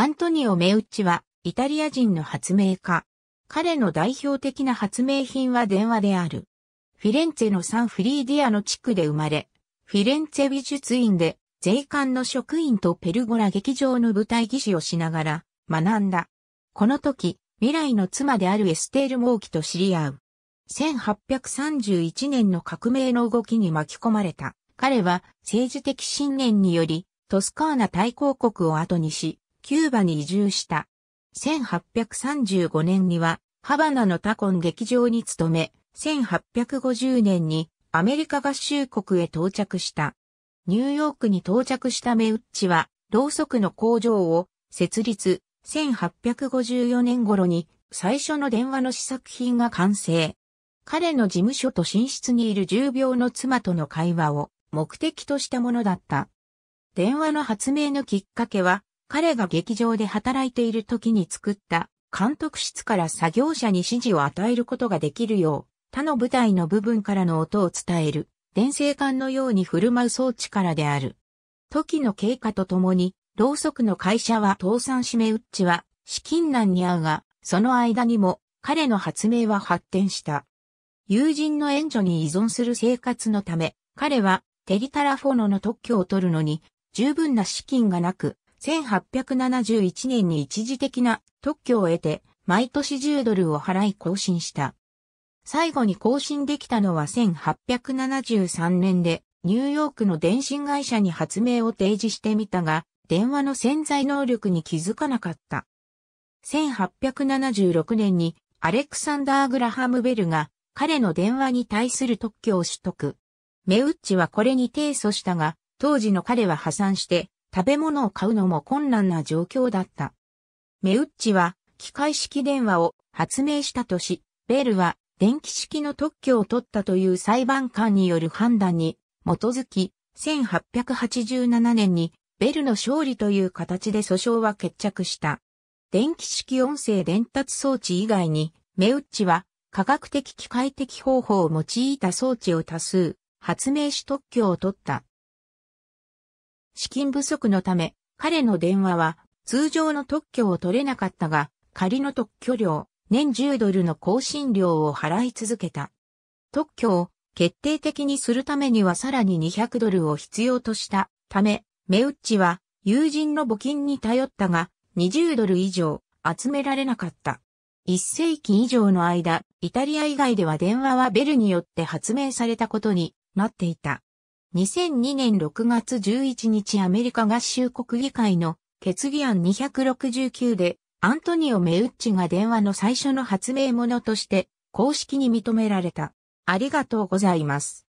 アントニオ・メウッチは、イタリア人の発明家。彼の代表的な発明品は電話である。フィレンツェのサンフリーディアの地区で生まれ、フィレンツェ美術院で税関の職員とペルゴラ劇場の舞台技師をしながら学んだ。この時、未来の妻であるエステール・モーキと知り合う。1831年の革命の動きに巻き込まれた。彼は政治的信念により、トスカーナ大公国を後にし、キューバに移住した。1835年には、ハバナのタコン劇場に勤め、1850年にアメリカ合衆国へ到着した。ニューヨークに到着したメウッチは、ろうそくの工場を設立、1854年頃に最初の電話の試作品が完成。彼の事務所と寝室にいる重病の妻との会話を目的としたものだった。電話の発明のきっかけは、彼が劇場で働いている時に作った監督室から作業者に指示を与えることができるよう、他の舞台の部分からの音を伝える、電声管のように振る舞う装置からである。時の経過とともに、ろうそくの会社は倒産しめうっちは、資金難に遭うが、その間にも、彼の発明は発展した。友人の援助に依存する生活のため、彼は、テリタラフォノの特許を取るのに、十分な資金がなく、1871年に一時的な特許を得て、毎年10ドルを払い更新した。最後に更新できたのは1873年で、ニューヨークの電信会社に発明を提示してみたが、電話の潜在能力に気づかなかった。1876年にアレクサンダー・グラハム・ベルが彼の電話に対する特許を取得。メウッチはこれに提訴したが、当時の彼は破産して食べ物を買うのも困難な状況だった。メウッチは機械式電話を発明したとし、ベールは電気式の特許を取ったという裁判官による判断に基づき、1887年にベルの勝利という形で訴訟は決着した。電気式音声伝達装置以外に、メウッチは科学的機械的方法を用いた装置を多数発明し特許を取った。資金不足のため、彼の電話は通常の特許を取れなかったが、仮の特許料、年10ドルの更新料を払い続けた。特許を決定的にするためにはさらに200ドルを必要としたため、メウッチは友人の募金に頼ったが、20ドル以上集められなかった。1世紀以上の間、イタリア以外では電話はベルによって発明されたことになっていた。2002年6月11日アメリカ合衆国議会の決議案269でアントニオ・メウッチが電話の最初の発明者として公式に認められた。ありがとうございます。